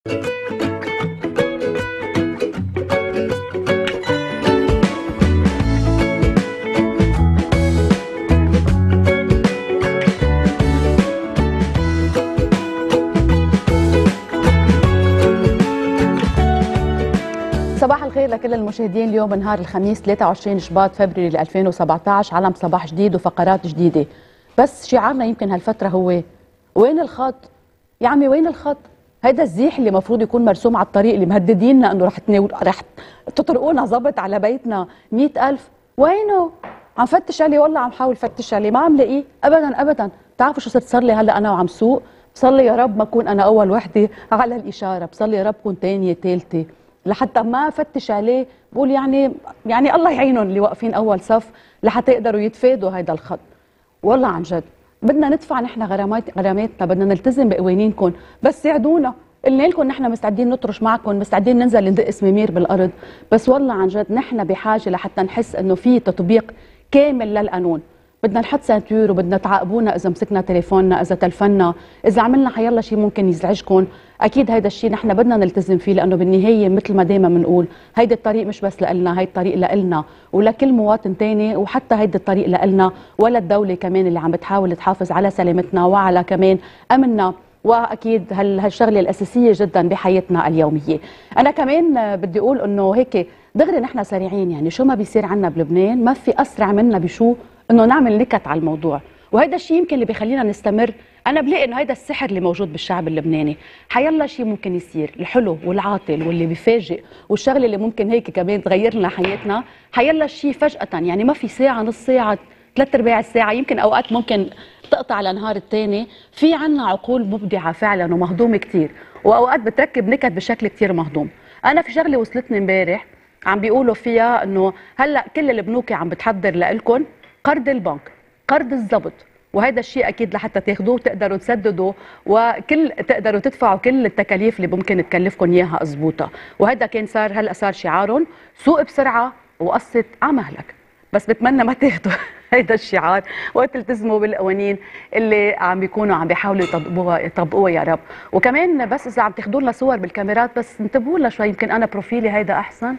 صباح الخير لكل المشاهدين اليوم نهار الخميس 23 شباط فبراير 2017 علم صباح جديد وفقرات جديدة بس شعارنا يمكن هالفترة هو وين الخط؟ يا عمي وين الخط؟ هذا الزيح اللي المفروض يكون مرسوم على الطريق اللي مهدديننا انه رح تناول رح تطرقونا ظابط على بيتنا 100000 وينه؟ عم فتش عليه والله عم حاول فتش عليه ما عم لاقيه ابدا ابدا بتعرفوا شو صرت صار لي هلا انا وعم سوق بصلي يا رب ما اكون انا اول وحده على الاشاره بصلي يا رب كون ثانيه ثالثه لحتى ما فتش عليه بقول يعني يعني الله يعينهم اللي واقفين اول صف لحتى يقدروا يتفادوا هذا الخط والله عن جد بدنا ندفع نحن غرامات غراماتنا بدنا نلتزم بقوانينكم بس ساعدونا قلنا لكم نحن مستعدين نطرش معكم مستعدين ننزل ندق سمامير بالارض بس والله عن جد نحن بحاجه لحتى نحس انه في تطبيق كامل للقانون بدنا نحط سانتور وبدنا تعاقبونا اذا مسكنا تليفوننا اذا تلفنا اذا عملنا حيلا شيء ممكن يزعجكم اكيد هيدا الشيء نحن بدنا نلتزم فيه لانه بالنهايه مثل ما دائما بنقول هيدا الطريق مش بس لنا هيدا الطريق لنا ولكل مواطن تاني وحتى هيدا الطريق لنا ولا الدوله كمان اللي عم بتحاول تحافظ على سلامتنا وعلى كمان امننا واكيد هالشغله الاساسيه جدا بحياتنا اليوميه انا كمان بدي اقول انه هيك دغري نحن سريعين يعني شو ما بيصير عنا بلبنان ما في اسرع منا بشو انه نعمل نكت على الموضوع وهذا الشيء يمكن اللي بيخلينا نستمر انا بلاقي انه هذا السحر اللي موجود بالشعب اللبناني حيلا شيء ممكن يصير الحلو والعاطل واللي بيفاجئ والشغله اللي ممكن هيك كمان تغير لنا حياتنا حيلا شيء فجاه يعني ما في ساعه نص ساعه ثلاث ارباع الساعه يمكن اوقات ممكن تقطع لنهار الثاني في عنا عقول مبدعه فعلا ومهضومه كثير واوقات بتركب نكت بشكل كثير مهضوم انا في شغله وصلتني امبارح عم بيقولوا فيها انه هلا كل البنوك عم بتحضر لكم قرض البنك قرض الزبط وهذا الشيء اكيد لحتى تاخذوه تقدروا تسددوا وكل تقدروا تدفعوا كل التكاليف اللي ممكن تكلفكم اياها زبوطه وهذا كان صار هلا صار شعارهم سوق بسرعه وقصت عمهلك مهلك بس بتمنى ما تاخذوا هيدا الشعار وتلتزموا بالقوانين اللي عم بيكونوا عم بيحاولوا يطبقوها يطبقوها يا رب وكمان بس اذا عم تاخذوا لنا صور بالكاميرات بس انتبهوا لها شوي يمكن انا بروفيلي هيدا احسن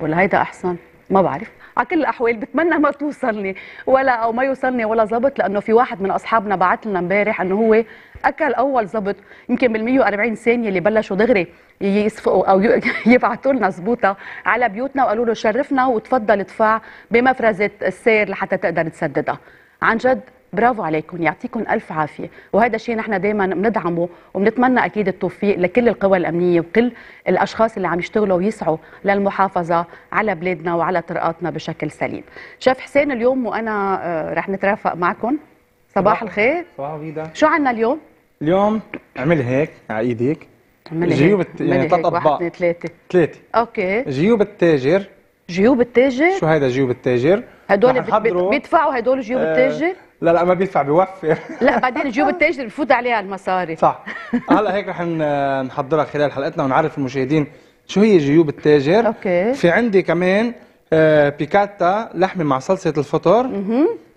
ولا هيدا احسن ما بعرف على كل الاحوال بتمنى ما توصلني ولا او ما يوصلني ولا ظبط لانه في واحد من اصحابنا بعث لنا امبارح انه هو اكل اول ظبط يمكن بال 140 ثانيه اللي بلشوا دغري يصفقوا او يبعثوا لنا زبوطه على بيوتنا وقالوا له شرفنا وتفضل ادفع بمفرزه السير لحتى تقدر تسددها عن جد برافو عليكم يعطيكم الف عافيه وهذا الشيء نحن دائما بندعمه وبنتمنى اكيد التوفيق لكل القوى الامنيه وكل الاشخاص اللي عم يشتغلوا ويسعوا للمحافظه على بلادنا وعلى طرقاتنا بشكل سليم شاف حسين اليوم وانا آه، رح نترافق معكم صباح الخير صباح الغيدة شو عنا اليوم اليوم اعمل هيك على ايديك جيوب يعني ثلاث اطباق ثلاثه ثلاثه اوكي جيوب التاجر جيوب التاجر شو هيدا جيوب التاجر هدول بيدفعوا هدول جيوب آه التاجر لا لا ما بيدفع بيوفر لا بعدين جيوب التاجر بفوت عليها المصاري صح هلا هيك رح نحضرها خلال حلقتنا ونعرف المشاهدين شو هي جيوب التاجر اوكي في عندي كمان آه بيكاتا لحمه مع صلصه الفطر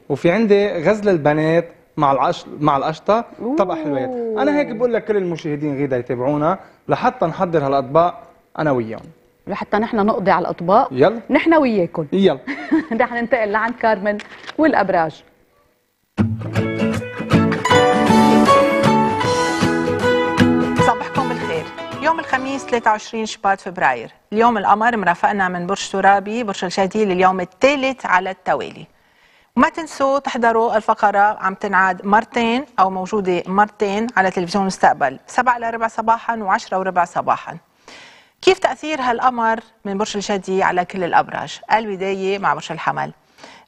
وفي عندي غزل البنات مع العش مع القشطه طبق حلويات انا هيك بقول لك كل المشاهدين غيدا يتابعونا لحتى نحضر هالاطباق انا وياهم لحتى نحن نقضي على الاطباق يلا نحن وياكم يلا رح ننتقل لعند كارمن والابراج صباحكم بالخير يوم الخميس 23 شباط فبراير اليوم القمر مرافقنا من برج ترابي برج الجدي لليوم الثالث على التوالي وما تنسوا تحضروا الفقرة عم تنعاد مرتين أو موجودة مرتين على تلفزيون مستقبل سبعة لربع صباحا وعشرة وربع صباحا كيف تأثير هالقمر من برج الجدي على كل الأبراج؟ البداية مع برج الحمل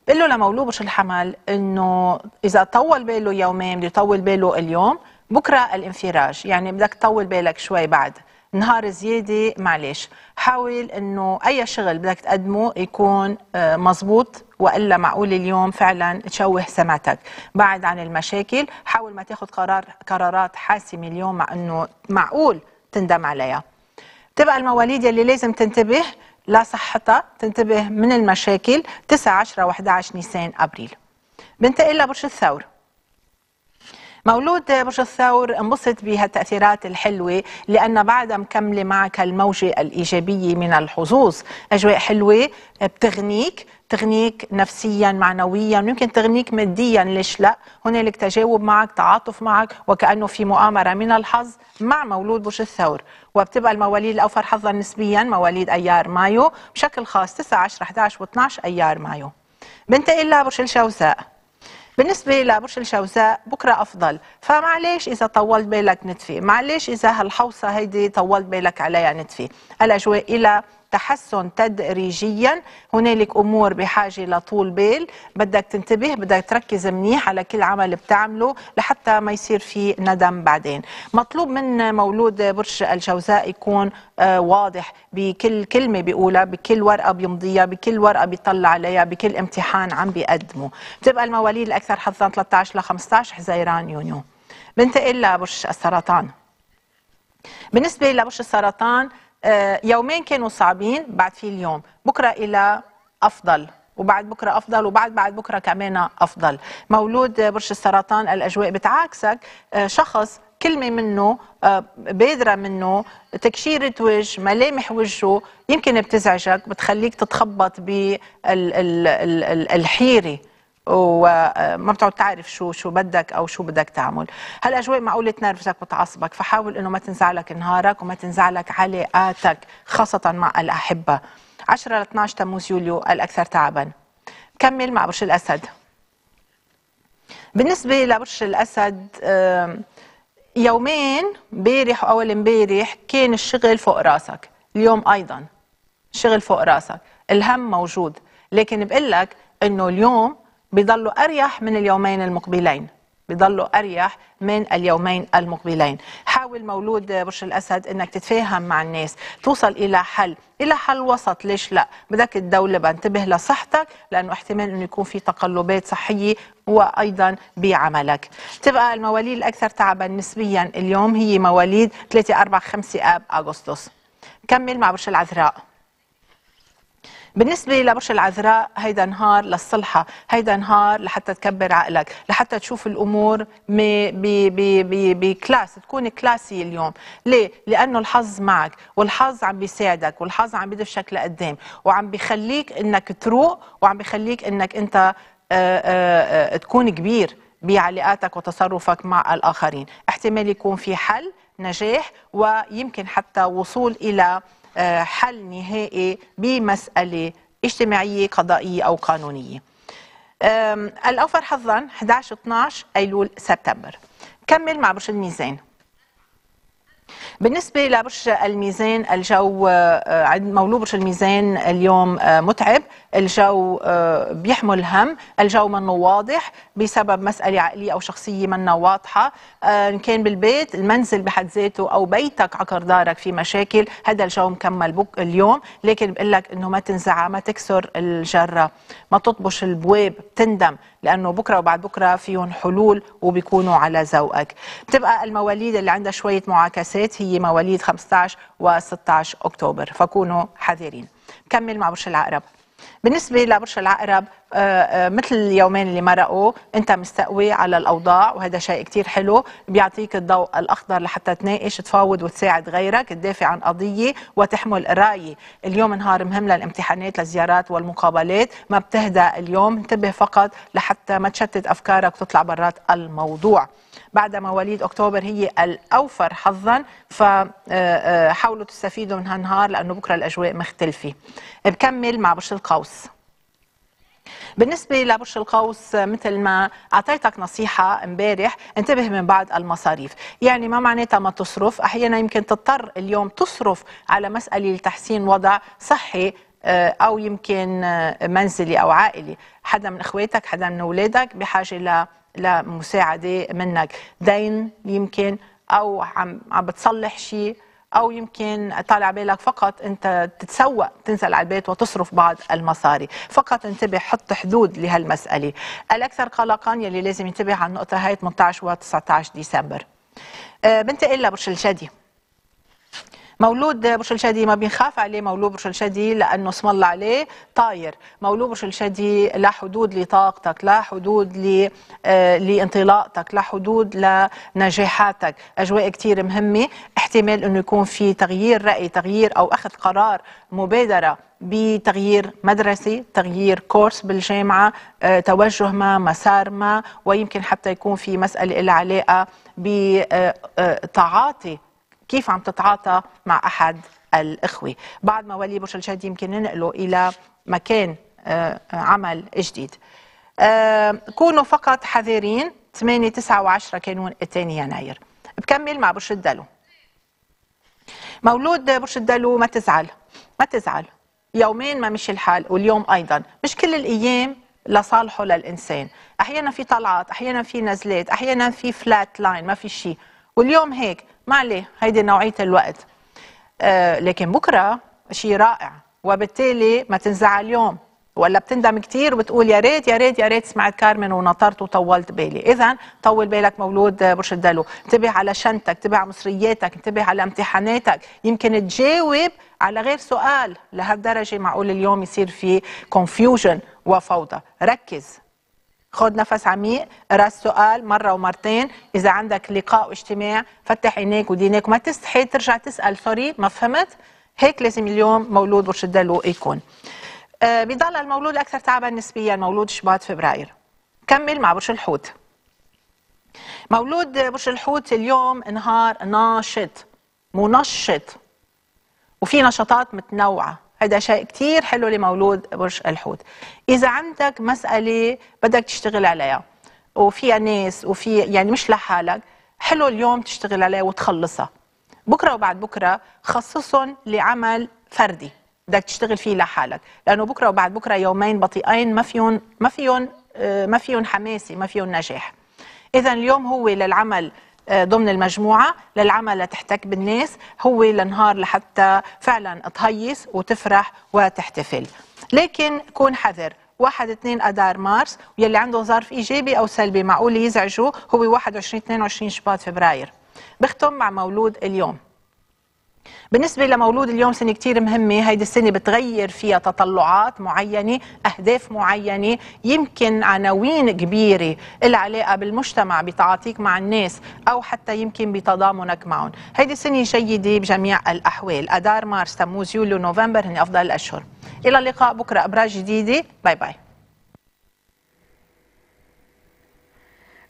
بقول له لمولود برج الحمل إنه إذا طول باله يومين بده يطول باله اليوم بكرة الانفراج يعني بدك تطول بالك شوي بعد نهار زيادة معلش حاول إنه أي شغل بدك تقدمه يكون آه، مزبوط والا معقول اليوم فعلا تشوه سمعتك بعد عن المشاكل حاول ما تاخذ قرار قرارات حاسمه اليوم مع انه معقول تندم عليها تبقى المواليد يلي لازم تنتبه لصحتها تنتبه من المشاكل 9 10 و11 نيسان ابريل بنتقل لبرج الثور مولود برج الثور انبسط بهالتأثيرات الحلوة لأن بعدها مكملة معك الموجة الإيجابية من الحظوظ أجواء حلوة بتغنيك تغنيك نفسيا معنويا ويمكن تغنيك ماديا ليش لا هنالك تجاوب معك تعاطف معك وكأنه في مؤامرة من الحظ مع مولود برج الثور وبتبقى المواليد الأوفر حظا نسبيا مواليد أيار مايو بشكل خاص 9 10 11 و12 أيار مايو بنتقل لبرج الجوزاء بالنسبة لبرج الجوزاء بكرة أفضل فمعليش إذا طولت بالك نتفي معليش إذا هالحوصة هيدي طولت بالك عليها نتفي الأجواء إلى تحسن تدريجيا هنالك امور بحاجه لطول بال بدك تنتبه بدك تركز منيح على كل عمل بتعمله لحتى ما يصير في ندم بعدين مطلوب من مولود برج الجوزاء يكون آه، واضح بكل كلمه بيقولها بكل ورقه بيمضيها بكل ورقه بيطلع عليها بكل امتحان عم بيقدمه بتبقى المواليد الاكثر حظا 13 ل 15 حزيران يونيو بنتقل لبرج السرطان بالنسبه لبرج السرطان آه، يومين كانوا صعبين بعد في اليوم بكرة إلى أفضل وبعد بكرة أفضل وبعد بعد بكرة كمان أفضل مولود برج السرطان الأجواء بتعاكسك آه، شخص كلمة منه آه، بادرة منه تكشيرة وجه ملامح وجهه يمكن بتزعجك بتخليك تتخبط بالحيرة وما بتعود تعرف شو شو بدك او شو بدك تعمل هالاجواء معقول تنرفزك وتعصبك فحاول انه ما تنزعلك نهارك وما تنزعلك علاقاتك خاصه مع الاحبه 10 ل 12 تموز يوليو الاكثر تعبا كمل مع برج الاسد بالنسبه لبرج الاسد يومين امبارح واول امبارح كان الشغل فوق راسك اليوم ايضا شغل فوق راسك الهم موجود لكن بقول لك انه اليوم بيضلوا أريح من اليومين المقبلين بيضلوا أريح من اليومين المقبلين حاول مولود برج الأسد أنك تتفاهم مع الناس توصل إلى حل إلى حل وسط ليش لا بدك الدولة بنتبه لصحتك لأنه احتمال أنه يكون في تقلبات صحية وأيضا بعملك تبقى المواليد الأكثر تعبا نسبيا اليوم هي مواليد 3 4 5 آب أغسطس كمل مع برج العذراء بالنسبة لبرج العذراء هيدا نهار للصلحة هيدا نهار لحتى تكبر عقلك لحتى تشوف الأمور بكلاس تكون كلاسي اليوم ليه؟ لأنه الحظ معك والحظ عم بيساعدك والحظ عم بيدفشك لقدام وعم بخليك أنك تروق وعم بخليك أنك أنت آآ آه، آآ آه، آه، تكون كبير بعلاقاتك وتصرفك مع الآخرين احتمال يكون في حل نجاح ويمكن حتى وصول إلى آه، حل نهائي بمسألة اجتماعية قضائية أو قانونية الأوفر حظا 11-12 أيلول سبتمبر كمل مع برج الميزان بالنسبة لبرج الميزان الجو آه، عند مولود برج الميزان اليوم آه، متعب الجو آه، بيحمل هم الجو منه واضح بسبب مسألة عقلية أو شخصية منه واضحة آه، إن كان بالبيت المنزل بحد ذاته أو بيتك عقر دارك في مشاكل هذا الجو مكمل بك اليوم لكن بقول لك أنه ما تنزع ما تكسر الجرة ما تطبش البواب تندم لأنه بكرة وبعد بكرة فيهم حلول وبيكونوا على ذوقك بتبقى المواليد اللي عندها شوية معاكسات هي مواليد 15 و 16 أكتوبر فكونوا حذرين كمل مع برج العقرب بالنسبة لبرج العقرب آه، آه، مثل اليومين اللي مرقوا انت مستقوي على الاوضاع وهذا شيء كثير حلو بيعطيك الضوء الاخضر لحتى تناقش تفاوض وتساعد غيرك تدافع عن قضيه وتحمل راي اليوم نهار مهم للامتحانات للزيارات والمقابلات ما بتهدى اليوم انتبه فقط لحتى ما تشتت افكارك وتطلع برات الموضوع بعد مواليد أكتوبر هي الأوفر حظا فحاولوا آه، آه، تستفيدوا من هالنهار لأنه بكرة الأجواء مختلفة بكمل مع برج القوس بالنسبه لبرج القوس مثل ما اعطيتك نصيحه امبارح انتبه من بعض المصاريف يعني ما معناتها ما تصرف احيانا يمكن تضطر اليوم تصرف على مساله لتحسين وضع صحي آه، او يمكن آه، منزلي او عائلي حدا من اخواتك حدا من اولادك بحاجه ل لمساعده منك دين يمكن او عم عم بتصلح شيء او يمكن طالع بالك فقط انت تتسوق تنزل على البيت وتصرف بعض المصاري فقط انتبه حط حدود لهالمساله الاكثر قلقا يلي لازم ينتبه على النقطه هاي 18 و 19 ديسمبر آه، بنتقل لبرج الجدي مولود برشلشادي ما بنخاف عليه مولود برشلشادي لانه اسم الله عليه طاير مولود برشلشادي لا حدود لطاقتك لا حدود ل آه، لانطلاقتك لا حدود لنجاحاتك اجواء كثير مهمه احتمال انه يكون في تغيير راي تغيير او اخذ قرار مبادره بتغيير مدرسي تغيير كورس بالجامعة آه، توجه ما مسار ما ويمكن حتى يكون في مسألة لها علاقة بتعاطي آه، كيف عم تتعاطى مع أحد الإخوة بعد ما ولي بوش الشهد يمكن ننقله إلى مكان آه، آه، عمل جديد آه، كونوا فقط حذرين 8 9 و10 كانون الثاني يناير بكمل مع برج الدلو مولود برج الدلو ما تزعل ما تزعل يومين ما مشي الحال واليوم ايضا مش كل الايام لصالحه للانسان احيانا في طلعات احيانا في نزلات احيانا في فلات لاين ما في شيء واليوم هيك ما عليه هيدي نوعيه الوقت آه، لكن بكره شيء رائع وبالتالي ما تنزعل اليوم ولا بتندم كثير وبتقول يا ريت يا ريت يا ريت سمعت كارمن ونطرت وطولت بالي اذا طول بالك مولود برج الدلو، انتبه على شنتك انتبه على مصرياتك انتبه على امتحاناتك يمكن تجاوب على غير سؤال لهالدرجه معقول اليوم يصير في كونفيوجن وفوضى ركز خذ نفس عميق اقرا السؤال مره ومرتين اذا عندك لقاء واجتماع فتح عينيك ودينك وما تستحي ترجع تسال سوري ما فهمت هيك لازم اليوم مولود برشد دلو يكون آه، بضل المولود اكثر تعبا نسبيا مولود شباط فبراير كمل مع برج الحوت مولود برج الحوت اليوم نهار ناشط منشط وفي نشاطات متنوعه هذا شيء كثير حلو لمولود برج الحوت اذا عندك مساله بدك تشتغل عليها وفيها ناس وفي يعني مش لحالك حلو اليوم تشتغل عليها وتخلصها بكره وبعد بكره خصصهم لعمل فردي بدك تشتغل فيه لحالك لانه بكره وبعد بكره يومين بطيئين ما فيهم ما فيهم آه، ما فيهم حماسي ما فيهم نجاح اذا اليوم هو للعمل آه، ضمن المجموعة للعمل لتحتك بالناس هو النهار لحتى فعلا تهيص وتفرح وتحتفل لكن كون حذر 1 2 اذار مارس واللي عنده ظرف ايجابي او سلبي معقول يزعجوه هو 21 22 شباط فبراير بختم مع مولود اليوم بالنسبه لمولود اليوم سنه كثير مهمه هيدي السنه بتغير فيها تطلعات معينه اهداف معينه يمكن عناوين كبيره العلاقه بالمجتمع بتعاطيك مع الناس او حتى يمكن بتضامنك معهم هيدي السنه جيده بجميع الاحوال اذار مارس تموز يوليو نوفمبر هن افضل الاشهر الى اللقاء بكره ابراج جديده باي باي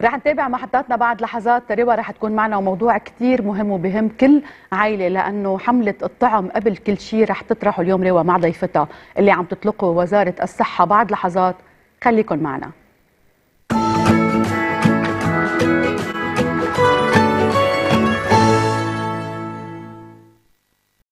رح نتابع محطاتنا بعد لحظات روا رح تكون معنا وموضوع كتير مهم وبهم كل عائله لانه حمله الطعم قبل كل شيء رح تطرحه اليوم روا مع ضيفتها اللي عم تطلقه وزاره الصحه بعد لحظات خليكن معنا